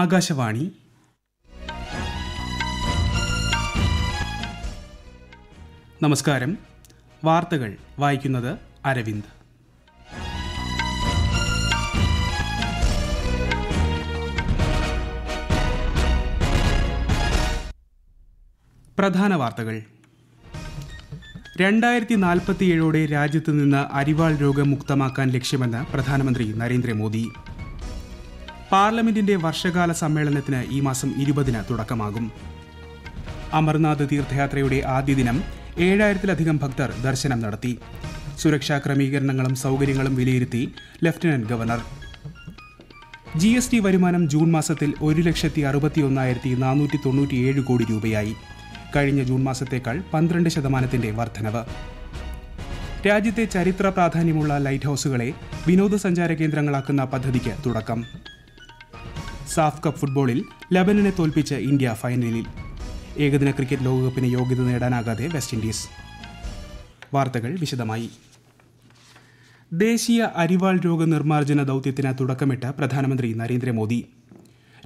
ആകാശവാണി നമസ്കാരം വാർത്തകൾ വായിക്കുന്നത് അരവിന്ദ് പ്രധാന വാർത്തകൾ രണ്ടായിരത്തി നാൽപ്പത്തിയേഴോടെ രാജ്യത്ത് നിന്ന് അരിവാൾ രോഗം മുക്തമാക്കാൻ ലക്ഷ്യമെന്ന് പ്രധാനമന്ത്രി നരേന്ദ്രമോദി പാർലമെന്റിന്റെ വർഷകാല സമ്മേളനത്തിന് ഈ മാസം ഇരുപതിന് തുടക്കമാകും അമർനാഥ് തീർത്ഥയാത്രയുടെ ആദ്യ ദിനം ഏഴായിരത്തിലധികം ഭക്തർ ദർശനം നടത്തി സുരക്ഷാ ക്രമീകരണങ്ങളും സൗകര്യങ്ങളും വിലയിരുത്തി lieutenant governor G S T വരുമാനം ജൂൺ മാസത്തിൽ ഒരു ലക്ഷത്തി അറുപത്തി ഒന്നായിരത്തി നാനൂറ്റി തൊണ്ണൂറ്റിയേഴ് കോടി രൂപയായി കഴിഞ്ഞ ജൂൺ മാസത്തേക്കാൾ പന്ത്രണ്ട് ശതമാനത്തിന്റെ വർധനവ് രാജ്യത്തെ ചരിത്ര പ്രാധാന്യമുള്ള ലൈറ്റ് ഹൗസുകളെ വിനോദസഞ്ചാര കേന്ദ്രങ്ങളാക്കുന്ന പദ്ധതിക്ക് തുടക്കം സാഫ് കപ്പ് ഫുട്ബോളിൽ ലബനനെ തോൽപ്പിച്ച് ഇന്ത്യ ഫൈനലിൽ ഏകദിന ക്രിക്കറ്റ് ലോകകപ്പിന് യോഗ്യത നേടാനാകാതെ വെസ്റ്റ് ഇൻഡീസ് വാർത്തകൾ വിശദമായി ദേശീയ അരിവാൾ നിർമ്മാർജ്ജന ദൌത്യത്തിന് തുടക്കമിട്ട് പ്രധാനമന്ത്രി നരേന്ദ്രമോദി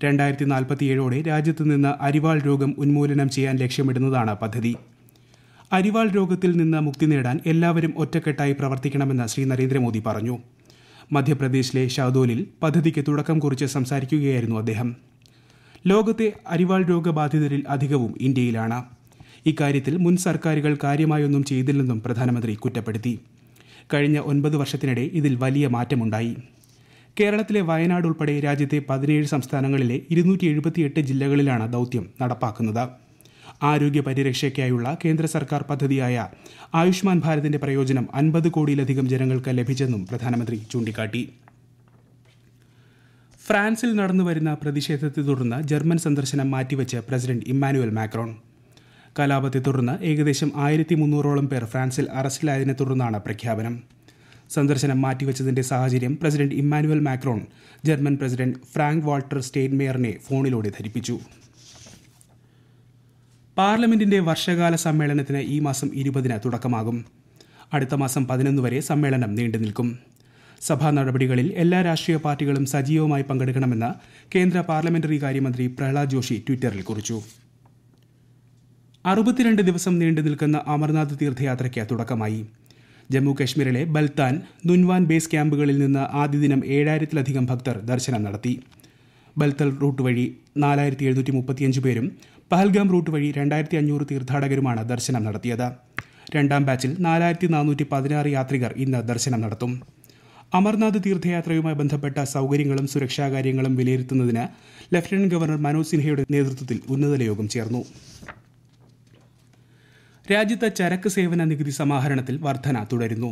രണ്ടായിരത്തി നാൽപ്പത്തിയേഴോടെ രാജ്യത്ത് നിന്ന് അരിവാൾ രോഗം ഉന്മൂലനം ചെയ്യാൻ ലക്ഷ്യമിടുന്നതാണ് പദ്ധതി അരിവാൾ രോഗത്തിൽ നിന്ന് മുക്തി നേടാൻ എല്ലാവരും ഒറ്റക്കെട്ടായി പ്രവർത്തിക്കണമെന്ന് ശ്രീ നരേന്ദ്രമോദി പറഞ്ഞു മധ്യപ്രദേശിലെ ഷാദോലിൽ പദ്ധതിക്ക് തുടക്കം കുറിച്ച് സംസാരിക്കുകയായിരുന്നു അദ്ദേഹം ലോകത്തെ അരിവാൾ രോഗബാധിതരിൽ അധികവും ഇന്ത്യയിലാണ് ഇക്കാര്യത്തിൽ മുൻ സർക്കാരുകൾ കാര്യമായൊന്നും ചെയ്തില്ലെന്നും പ്രധാനമന്ത്രി കുറ്റപ്പെടുത്തി കഴിഞ്ഞ ഒൻപത് വർഷത്തിനിടെ ഇതിൽ വലിയ മാറ്റമുണ്ടായി കേരളത്തിലെ വയനാട് ഉൾപ്പെടെ രാജ്യത്തെ പതിനേഴ് സംസ്ഥാനങ്ങളിലെ ഇരുന്നൂറ്റി ജില്ലകളിലാണ് ദൌത്യം നടപ്പാക്കുന്നത് ആരോഗ്യ പരിരക്ഷയ്ക്കായുള്ള കേന്ദ്ര സർക്കാർ പദ്ധതിയായ ആയുഷ്മാൻ ഭാരതിന്റെ പ്രയോജനം അൻപത് കോടിയിലധികം ജനങ്ങൾക്ക് ലഭിച്ചെന്നും പ്രധാനമന്ത്രി ചൂണ്ടിക്കാട്ടി ഫ്രാൻസിൽ നടന്നുവരുന്ന പ്രതിഷേധത്തെ തുടർന്ന് ജർമ്മൻ സന്ദർശനം മാറ്റിവെച്ച് പ്രസിഡന്റ് ഇമ്മാനുവൽ മാക്രോൺ കലാപത്തെ തുടർന്ന് ഏകദേശം ആയിരത്തി മുന്നൂറോളം പേർ ഫ്രാൻസിൽ അറസ്റ്റിലായതിനെ തുടർന്നാണ് പ്രഖ്യാപനം സന്ദർശനം മാറ്റിവെച്ചതിന്റെ സാഹചര്യം president Emmanuel Macron German president Frank Walter സ്റ്റേറ്റ് ഫോണിലൂടെ ധരിപ്പിച്ചു പാർലമെന്റിന്റെ വർഷകാല സമ്മേളനത്തിന് ഈ മാസം ഇരുപതിന് തുടക്കമാകും അടുത്ത മാസം പതിനൊന്ന് വരെ സമ്മേളനം നീണ്ടുനിൽക്കും സഭാ നടപടികളിൽ എല്ലാ രാഷ്ട്രീയ പാർട്ടികളും സജീവമായി പങ്കെടുക്കണമെന്ന് കേന്ദ്ര പാർലമെന്ററി കാര്യമന്ത്രി പ്രഹ്ലാദ് ജോഷി ട്വിറ്ററിൽ കുറിച്ചു അറുപത്തിരണ്ട് ദിവസം നീണ്ടു നിൽക്കുന്ന അമർനാഥ് തീർത്ഥയാത്രയ്ക്ക് തുടക്കമായി ജമ്മു ബൽത്താൻ നുൻവാൻ ബേസ് ക്യാമ്പുകളിൽ നിന്ന് ആദ്യ ദിനം ഏഴായിരത്തിലധികം ഭക്തർ ദർശനം നടത്തി ബൽത്തൽ റൂട്ട് വഴി നാലായിരത്തി എഴുന്നൂറ്റി മുപ്പത്തിയഞ്ച് പേരും പഹൽഗാം റൂട്ട് വഴി രണ്ടായിരത്തി അഞ്ഞൂറ് തീർത്ഥാടകരുമാണ് ദർശനം നടത്തിയത് രണ്ടാം ബാച്ചിൽ നാലായിരത്തി നാനൂറ്റി പതിനാറ് യാത്രികർ ഇന്ന് ദർശനം നടത്തും അമർനാഥ് തീർത്ഥയാത്രയുമായി ബന്ധപ്പെട്ട സൗകര്യങ്ങളും സുരക്ഷാകാര്യങ്ങളും വിലയിരുത്തുന്നതിന് ലഫ്റ്റനന്റ് ഗവർണർ മനോജ് സിൻഹയുടെ നേതൃത്വത്തിൽ ഉന്നതല യോഗം ചേർന്നു രാജ്യത്തെ ചരക്ക് സേവന നികുതി സമാഹരണത്തിൽ വർധന തുടരുന്നു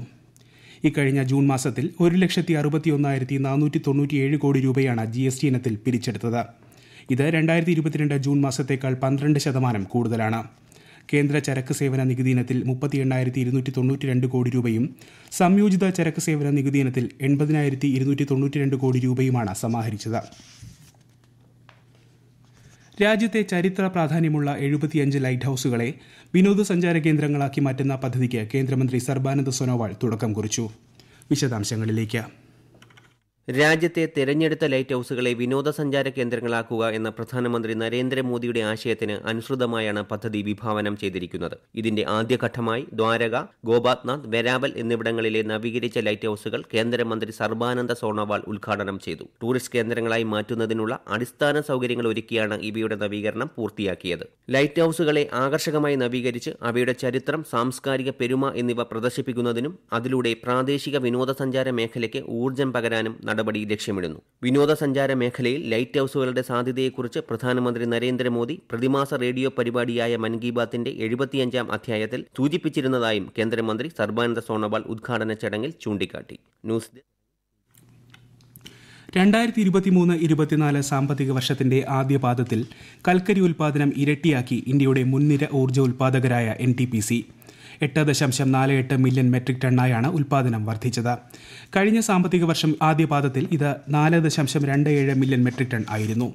ഇക്കഴിഞ്ഞ ജൂൺ മാസത്തിൽ ഒരു ലക്ഷത്തി ഒന്നായിരത്തി നാനൂറ്റി തൊണ്ണൂറ്റിയേഴ് കോടി രൂപയാണ് ജി എസ് ടി ഇനത്തിൽ പിരിച്ചെടുത്തത് ഇത് രണ്ടായിരത്തി ഇരുപത്തിരണ്ട് ജൂൺ മാസത്തേക്കാൾ പന്ത്രണ്ട് ശതമാനം കൂടുതലാണ് കേന്ദ്ര ചരക്ക് സേവന നികുതി ഇനത്തിൽ മുപ്പത്തി എണ്ണായിരത്തി ഇരുന്നൂറ്റി തൊണ്ണൂറ്റി രണ്ട് കോടി രൂപയും സംയോജിത ചരക്ക് സേവന നികുതി ഇനത്തിൽ എൺപതിനായിരത്തി ഇരുന്നൂറ്റി തൊണ്ണൂറ്റി രണ്ട് കോടി രൂപയുമാണ് സമാഹരിച്ചത് രാജ്യത്തെ ചരിത്ര പ്രാധാന്യമുള്ള എഴുപത്തിയഞ്ച് ലൈറ്റ് ഹൌസുകളെ വിനോദസഞ്ചാര കേന്ദ്രങ്ങളാക്കി മാറ്റുന്ന പദ്ധതിക്ക് കേന്ദ്രമന്ത്രി സർബാനന്ദ സോനോവാൾ തുടക്കം കുറിച്ചു വിശദാംശങ്ങളിലേക്ക് രാജ്യത്തെ തെരഞ്ഞെടുത്ത ലൈറ്റ് ഹൌസുകളെ വിനോദസഞ്ചാര കേന്ദ്രങ്ങളാക്കുക എന്ന പ്രധാനമന്ത്രി നരേന്ദ്രമോദിയുടെ ആശയത്തിന് അനുസൃതമായാണ് പദ്ധതി വിഭാവനം ചെയ്തിരിക്കുന്നത് ഇതിന്റെ ആദ്യഘട്ടമായി ദ്വാരക ഗോപാത്നാഥ് വെരാവൽ എന്നിവിടങ്ങളിലെ നവീകരിച്ച ലൈറ്റ് ഹൌസുകൾ കേന്ദ്രമന്ത്രി സർബാനന്ദ സോണോവാൾ ഉദ്ഘാടനം ചെയ്തു ടൂറിസ്റ്റ് കേന്ദ്രങ്ങളായി മാറ്റുന്നതിനുള്ള അടിസ്ഥാന സൗകര്യങ്ങൾ ഒരുക്കിയാണ് ഇവയുടെ നവീകരണം പൂർത്തിയാക്കിയത് ലൈറ്റ് ഹൌസുകളെ ആകർഷകമായി നവീകരിച്ച് അവയുടെ ചരിത്രം സാംസ്കാരിക പെരുമ എന്നിവ പ്രദർശിപ്പിക്കുന്നതിനും അതിലൂടെ പ്രാദേശിക വിനോദസഞ്ചാര മേഖലയ്ക്ക് ഊർജ്ജം പകരാനും നടപടി ലക്ഷ്യമിടുന്നു വിനോദസഞ്ചാര മേഖലയിൽ ലൈറ്റ് ഹൌസുകളുടെ സാധ്യതയെക്കുറിച്ച് പ്രധാനമന്ത്രി നരേന്ദ്രമോദി പ്രതിമാസ റേഡിയോ പരിപാടിയായ മൻ കി ബാത്തിന്റെ എഴുപത്തിയഞ്ചാം അധ്യായത്തിൽ സൂചിപ്പിച്ചിരുന്നതായും കേന്ദ്രമന്ത്രി സർബാനന്ദ സോണോവാൾ ഉദ്ഘാടന ചടങ്ങിൽ ചൂണ്ടിക്കാട്ടി ന്യൂസ് രണ്ടായിരത്തി ഇരുപത്തിമൂന്ന് ഇരുപത്തിനാല് സാമ്പത്തിക വർഷത്തിന്റെ ആദ്യപാദത്തിൽ കൽക്കരി ഉൽപ്പാദനം ഇരട്ടിയാക്കി ഇന്ത്യയുടെ മുൻനിര ഊർജ്ജ ഉൽപ്പാദകരായ എൻ ടി പി സി എട്ട് ദശാംശം നാല് എട്ട് മില്യൺ മെട്രിക് ടണ്ണായാണ് ഉൽപാദനം വർദ്ധിച്ചത് കഴിഞ്ഞ സാമ്പത്തിക വർഷം ആദ്യപാദത്തിൽ ഇത് നാല് ദശാംശം രണ്ട് ഏഴ് മില്യൺ മെട്രിക് ടൺ ആയിരുന്നു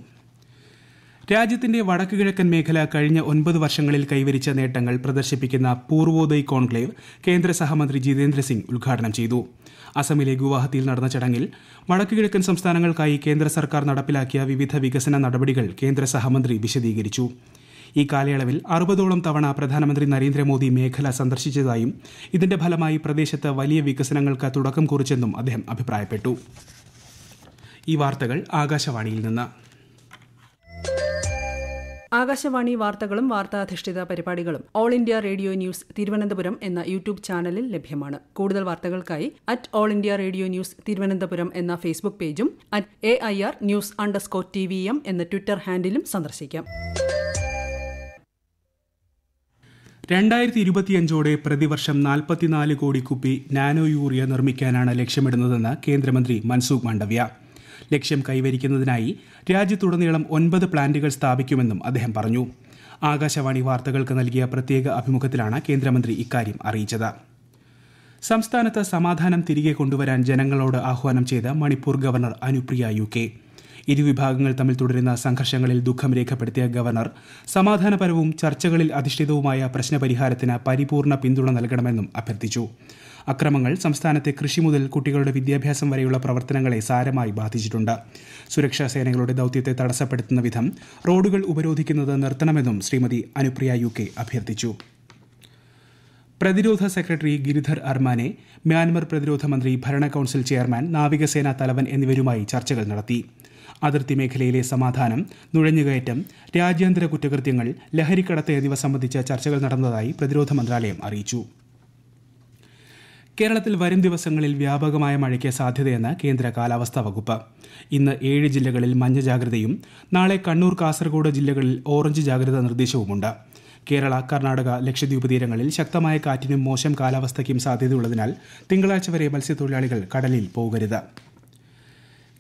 രാജ്യത്തിന്റെ വടക്കുകിഴക്കൻ മേഖല കഴിഞ്ഞ ഒൻപത് വർഷങ്ങളിൽ കൈവരിച്ച നേട്ടങ്ങൾ പ്രദർശിപ്പിക്കുന്ന പൂർവോദയ് കോൺക്ലേവ് കേന്ദ്ര സഹമന്ത്രി ജിതേന്ദ്ര സിംഗ് ഉദ്ഘാടനം ചെയ്തു അസമിലെ ഗുവാഹത്തിയിൽ നടന്ന ചടങ്ങിൽ വടക്കുകിഴക്കൻ സംസ്ഥാനങ്ങൾക്കായി കേന്ദ്ര സർക്കാർ നടപ്പിലാക്കിയ വിവിധ വികസന നടപടികൾ കേന്ദ്ര സഹമന്ത്രി വിശദീകരിച്ചു ഈ കാലയളവിൽ അറുപതോളം തവണ പ്രധാനമന്ത്രി നരേന്ദ്രമോദി മേഖല സന്ദർശിച്ചതായും ഇതിന്റെ ഫലമായി പ്രദേശത്ത് വലിയ വികസനങ്ങൾക്ക് തുടക്കം കുറിച്ചെന്നും അദ്ദേഹം അഭിപ്രായപ്പെട്ടു ഈ വാർത്തകൾ ആകാശവാണിയിൽ നിന്ന് ആകാശവാണി വാർത്തകളും വാർത്താധിഷ്ഠിത പരിപാടികളും All India Radio News Thiruvananthapuram എന്ന യൂട്യൂബ് ചാനലിൽ ലഭ്യമാണ് കൂടുതൽ വാർത്തകൾക്കായി at All India Radio News Thiruvananthapuram എന്ന ഫേസ്ബുക്ക് പേജും at A I R news underscore T V M എന്ന ട്വിറ്റർ ഹാൻഡിലും സന്ദർശിക്കാം രണ്ടായിരത്തി ഇരുപത്തിയഞ്ചോടെ പ്രതിവർഷം നാൽപ്പത്തിനാല് കോടി കുപ്പി നാനോ യൂറിയ നിർമ്മിക്കാനാണ് ലക്ഷ്യമിടുന്നതെന്ന് കേന്ദ്രമന്ത്രി മൻസൂഖ് മാണ്ഡവ്യ ലക്ഷ്യം കൈവരിക്കുന്നതിനായി രാജ്യത്തുടനീളം ഒൻപത് പ്ലാന്റുകൾ സ്ഥാപിക്കുമെന്നും അദ്ദേഹം പറഞ്ഞു ആകാശവാണി വാർത്തകൾക്ക് നൽകിയ പ്രത്യേക അഭിമുഖത്തിലാണ് കേന്ദ്രമന്ത്രി ഇക്കാര്യം അറിയിച്ചത് സംസ്ഥാനത്ത് സമാധാനം തിരികെ കൊണ്ടുവരാൻ ജനങ്ങളോട് ആഹ്വാനം ചെയ്ത മണിപ്പൂർ ഗവർണർ അനുപ്രിയ യു കെ ഇരുവിഭാഗങ്ങൾ തമ്മിൽ തുടരുന്ന സംഘർഷങ്ങളിൽ ദുഃഖം രേഖപ്പെടുത്തിയ ഗവർണർ സമാധാനപരവും ചർച്ചകളിൽ അധിഷ്ഠിതവുമായ പ്രശ്നപരിഹാരത്തിന് പരിപൂർണ പിന്തുണ നൽകണമെന്നും അഭ്യർത്ഥിച്ചു അക്രമങ്ങൾ സംസ്ഥാനത്തെ കൃഷി മുതൽ കുട്ടികളുടെ വിദ്യാഭ്യാസം വരെയുള്ള പ്രവർത്തനങ്ങളെ സാരമായി ബാധിച്ചിട്ടുണ്ട് സുരക്ഷാ സേനകളുടെ ദൌത്യത്തെ തടസ്സപ്പെടുത്തുന്ന വിധം റോഡുകൾ ഉപരോധിക്കുന്നത് നിർത്തണമെന്നും ശ്രീമതി അനുപ്രിയ യു കെ അഭ്യർത്ഥിച്ചു പ്രതിരോധ സെക്രട്ടറി ഗിരിധർ അർമാനെ മ്യാൻമർ പ്രതിരോധ മന്ത്രി ഭരണ കൌൺസിൽ ചെയർമാൻ നാവികസേനാ തലവൻ എന്നിവരുമായി ചർച്ചകൾ നടത്തി അതിർത്തി മേഖലയിലെ സമാധാനം നുഴഞ്ഞുകയറ്റം രാജ്യാന്തര കുറ്റകൃത്യങ്ങൾ ലഹരിക്കടത്ത് എന്നിവ സംബന്ധിച്ച ചർച്ചകൾ നടന്നതായി പ്രതിരോധ മന്ത്രാലയം അറിയിച്ചു കേരളത്തിൽ വരും ദിവസങ്ങളിൽ വ്യാപകമായ മഴയ്ക്ക് സാധ്യതയെന്ന് കേന്ദ്ര കാലാവസ്ഥാ വകുപ്പ് ഇന്ന് ഏഴ് ജില്ലകളിൽ മഞ്ഞ ജാഗ്രതയും നാളെ കണ്ണൂർ കാസർഗോഡ് ജില്ലകളിൽ ഓറഞ്ച് ജാഗ്രതാ നിർദ്ദേശവുമുണ്ട് കേരള കർണാടക ലക്ഷദ്വീപ് തീരങ്ങളിൽ ശക്തമായ കാറ്റിനും മോശം കാലാവസ്ഥയ്ക്കും സാധ്യതയുള്ളതിനാൽ തിങ്കളാഴ്ച വരെ മത്സ്യത്തൊഴിലാളികൾ കടലിൽ പോകരുത്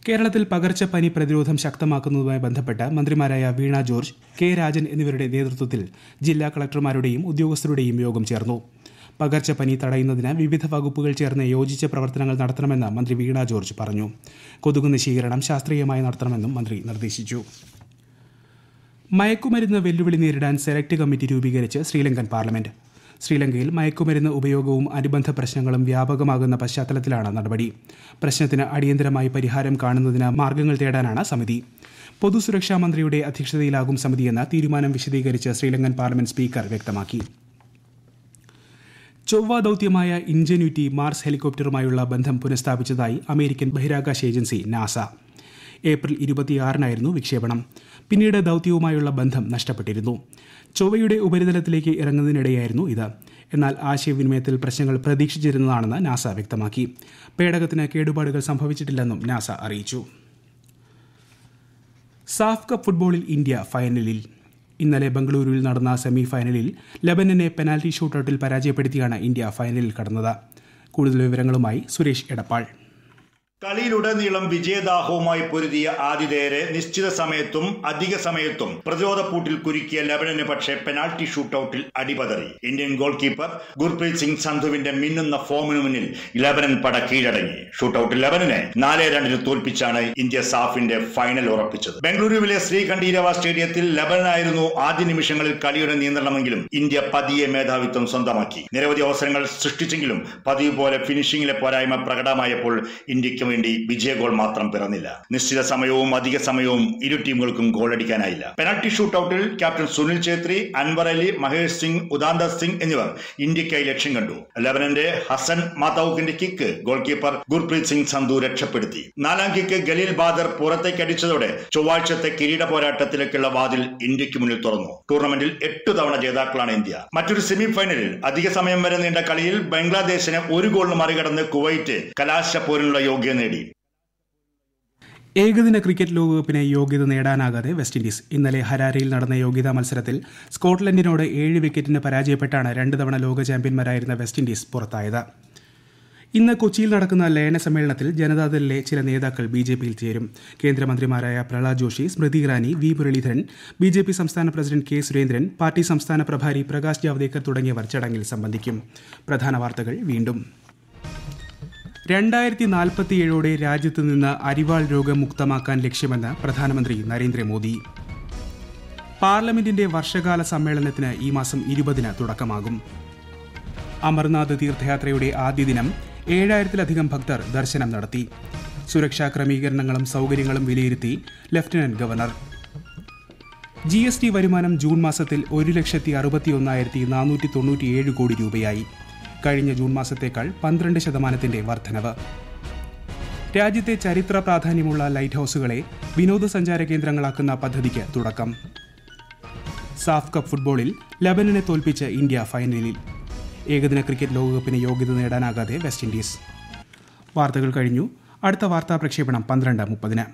കേരളത്തിൽ പകർച്ചപ്പനി പ്രതിരോധം ശക്തമാക്കുന്നതുമായി ബന്ധപ്പെട്ട് മന്ത്രിമാരായ വീണ ജോർജ് കെ രാജൻ എന്നിവരുടെ നേതൃത്വത്തിൽ ജില്ലാ കളക്ടർമാരുടെയും ഉദ്യോഗസ്ഥരുടെയും യോഗം ചേർന്നു പകർച്ചപ്പനി തടയുന്നതിന് വിവിധ വകുപ്പുകൾ ചേർന്ന് യോജിച്ച പ്രവർത്തനങ്ങൾ നടത്തണമെന്ന് മന്ത്രി വീണ ജോർജ് പറഞ്ഞു കൊതുക് നിശീകരണം ശാസ്ത്രീയമായി നടത്തണമെന്നും മന്ത്രി നിർദ്ദേശിച്ചു മയക്കുമരുന്ന് വെല്ലുവിളി നേരിടാൻ സെലക്ട് കമ്മിറ്റി രൂപീകരിച്ച് ശ്രീലങ്കൻ പാർലമെന്റ് ശ്രീലങ്കയിൽ മയക്കുമരുന്ന് ഉപയോഗവും അനുബന്ധ പ്രശ്നങ്ങളും വ്യാപകമാകുന്ന പശ്ചാത്തലത്തിലാണ് നടപടി പ്രശ്നത്തിന് അടിയന്തരമായി പരിഹാരം കാണുന്നതിന് മാർഗങ്ങൾ തേടാനാണ് സമിതി പൊതുസുരക്ഷാ മന്ത്രിയുടെ അധ്യക്ഷതയിലാകും സമിതിയെന്ന് തീരുമാനം വിശദീകരിച്ച് ശ്രീലങ്കൻ പാർലമെന്റ് സ്പീക്കർ വ്യക്തമാക്കി ചൊവ്വ ദൌത്യമായ ഇൻജന്യൂറ്റി മാർസ് ഹെലികോപ്റ്ററുമായുള്ള ബന്ധം പുനഃസ്ഥാപിച്ചതായി അമേരിക്കൻ ബഹിരാകാശ ഏജൻസി നാസ ഏപ്രിൽ ഇരുപത്തിയാറിനായിരുന്നു വിക്ഷേപണം പിന്നീട് ദൗത്യവുമായുള്ള ബന്ധം നഷ്ടപ്പെട്ടിരുന്നു ചൊവ്വയുടെ ഉപരിതലത്തിലേക്ക് ഇറങ്ങുന്നതിനിടെയായിരുന്നു ഇത് എന്നാൽ ആശയവിനിമയത്തിൽ പ്രശ്നങ്ങൾ പ്രതീക്ഷിച്ചിരുന്നതാണെന്ന് നാസ വ്യക്തമാക്കി പേടകത്തിന് കേടുപാടുകൾ സംഭവിച്ചിട്ടില്ലെന്നും നാസ അറിയിച്ചു സാഫ് കപ്പ് ഫുട്ബോളിൽ ഇന്ത്യ ഫൈനലിൽ ഇന്നലെ ബംഗളൂരുവിൽ നടന്ന സെമി ഫൈനലിൽ ലബനനെ പെനാൽറ്റി ഷൂട്ടൌട്ടിൽ പരാജയപ്പെടുത്തിയാണ് ഇന്ത്യ ഫൈനലിൽ കടന്നത് കൂടുതൽ വിവരങ്ങളുമായി സുരേഷ് എടപ്പാൾ കളിയിലുടനീളം വിജയദാഹവുമായി പൊരുതിയ ആതിഥേയരെ നിശ്ചിത സമയത്തും അധിക സമയത്തും പൂട്ടിൽ കുരുക്കിയ ലബനന് പക്ഷേ പെനാൾട്ടി ഷൂട്ടൌട്ടിൽ അടിപതറി Indian goalkeeper Gurpreet Singh സന്ധുവിന്റെ മിന്നുന്ന ഫോമിന് മുന്നിൽ ലബനൻ പട കീഴടങ്ങി ഷൂട്ടൌട്ടിൽ ലബനനെ നാലേ രണ്ടിന് തോൽപ്പിച്ചാണ് ഇന്ത്യ സാഫിന്റെ ഫൈനൽ ഉറപ്പിച്ചത് ബംഗളൂരുവിലെ ശ്രീകണ്ഠീരവ സ്റ്റേഡിയത്തിൽ ലബനനായിരുന്നു ആദ്യ നിമിഷങ്ങളിൽ കളിയുടെ നിയന്ത്രണമെങ്കിലും ഇന്ത്യ പതിയെ മേധാവിത്വം സ്വന്തമാക്കി നിരവധി അവസരങ്ങൾ സൃഷ്ടിച്ചെങ്കിലും പതിവ് പോലെ ഫിനിഷിംഗിലെ പോരായ്മ പ്രകടമായപ്പോൾ ഇന്ത്യക്കും വേണ്ടി വിജയ ഗോൾ മാത്രം പിറന്നില്ല നിശ്ചിത സമയവും അധിക സമയവും ഇരു ടീമുകൾക്കും ഗോൾ ഗോളടിക്കാനായില്ല പെനാൾട്ടി ഷൂട്ടൌട്ടിൽ ക്യാപ്റ്റൻ സുനിൽ ഛേത്രി അൻവർ അലി മഹേഷ് സിംഗ് ഉദാന്ത സിംഗ് എന്നിവർ ഇന്ത്യക്കായി ലക്ഷ്യം കണ്ടു ലബനന്റെ ഹസൻ മാതാവുക്കിന്റെ kick goalkeeper Gurpreet Singh Sandhu രക്ഷപ്പെടുത്തി നാലാം കിക്ക് ഗലീൽ ബാദർ പുറത്തേക്ക് അടിച്ചതോടെ ചൊവ്വാഴ്ചത്തെ കിരീട പോരാട്ടത്തിലേക്കുള്ള വാതിൽ ഇന്ത്യക്ക് മുന്നിൽ തുറന്നു ടൂർണമെന്റിൽ എട്ട് തവണ ജേതാക്കളാണ് ഇന്ത്യ മറ്റൊരു സെമി ഫൈനലിൽ അധിക സമയം വരെ നീണ്ട കളിയിൽ ബംഗ്ലാദേശിനെ ഒരു ഗോളിന് മറികടന്ന് കുവൈറ്റ് കലാശ പോരിനുള്ള യോഗ്യത നേടി ഏകദിന ക്രിക്കറ്റ് ലോകകപ്പിന് യോഗ്യത നേടാനാകാതെ വെസ്റ്റ് ഇൻഡീസ് ഇന്നലെ ഹരാരയിൽ നടന്ന യോഗ്യതാ മത്സരത്തിൽ സ്കോട്ട്ലൻഡിനോട് ഏഴ് വിക്കറ്റിന് പരാജയപ്പെട്ടാണ് രണ്ട് തവണ ലോക ചാമ്പ്യന്മാരായിരുന്ന വെസ്റ്റ് ഇൻഡീസ് പുറത്തായത് ഇന്ന് കൊച്ചിയിൽ നടക്കുന്ന ലയന സമ്മേളനത്തിൽ ജനതാദളിലെ ചില നേതാക്കൾ ബി ജെ പിയിൽ ചേരും കേന്ദ്രമന്ത്രിമാരായ Pralhad Joshi Smriti Irani V Muraleedharan B J P സംസ്ഥാന പ്രസിഡന്റ് കെ സുരേന്ദ്രൻ പാർട്ടി സംസ്ഥാന പ്രഭാരി പ്രകാശ് ജാവ്ദേക്കർ തുടങ്ങിയവർ ചടങ്ങിൽ സംബന്ധിക്കും പ്രധാന വാർത്തകൾ വീണ്ടും രണ്ടായിരത്തി നാൽപ്പത്തിയേഴോടെ രാജ്യത്ത് നിന്ന് അരിവാൾ രോഗം മുക്തമാക്കാൻ ലക്ഷ്യമെന്ന് പ്രധാനമന്ത്രി നരേന്ദ്രമോദി പാർലമെന്റിന്റെ വർഷകാല സമ്മേളനത്തിന് ഈ മാസം ഇരുപതിന് തുടക്കമാകും അമർനാഥ് തീർത്ഥയാത്രയുടെ ആദ്യ ദിനം ഏഴായിരത്തിലധികം ഭക്തർ ദർശനം നടത്തി സുരക്ഷാ ക്രമീകരണങ്ങളും സൗകര്യങ്ങളും വിലയിരുത്തി lieutenant governor G S T വരുമാനം ജൂൺ മാസത്തിൽ ഒരു ലക്ഷത്തി അറുപത്തി ഒന്നായിരത്തി നാനൂറ്റി തൊണ്ണൂറ്റിയേഴ് കോടി രൂപയായി കഴിഞ്ഞ ജൂൺ മാസത്തേക്കാൾ പന്ത്രണ്ട് ശതമാനത്തിന്റെ വർധനവ് രാജ്യത്തെ ചരിത്ര പ്രാധാന്യമുള്ള ലൈറ്റ് ഹൗസുകളെ വിനോദസഞ്ചാര കേന്ദ്രങ്ങളാക്കുന്ന പദ്ധതിക്ക് തുടക്കം സാഫ് കപ്പ് ഫുട്ബോളിൽ ലബനനെ തോൽപ്പിച്ച് ഇന്ത്യ ഫൈനലിൽ ഏകദിന ക്രിക്കറ്റ് ലോകകപ്പിന് യോഗ്യത നേടാനാകാതെ വെസ്റ്റ് ഇൻഡീസ് വാർത്തകൾ കഴിഞ്ഞു അടുത്ത വാർത്താ പ്രക്ഷേപണം പന്ത്രണ്ട് മുപ്പതിന്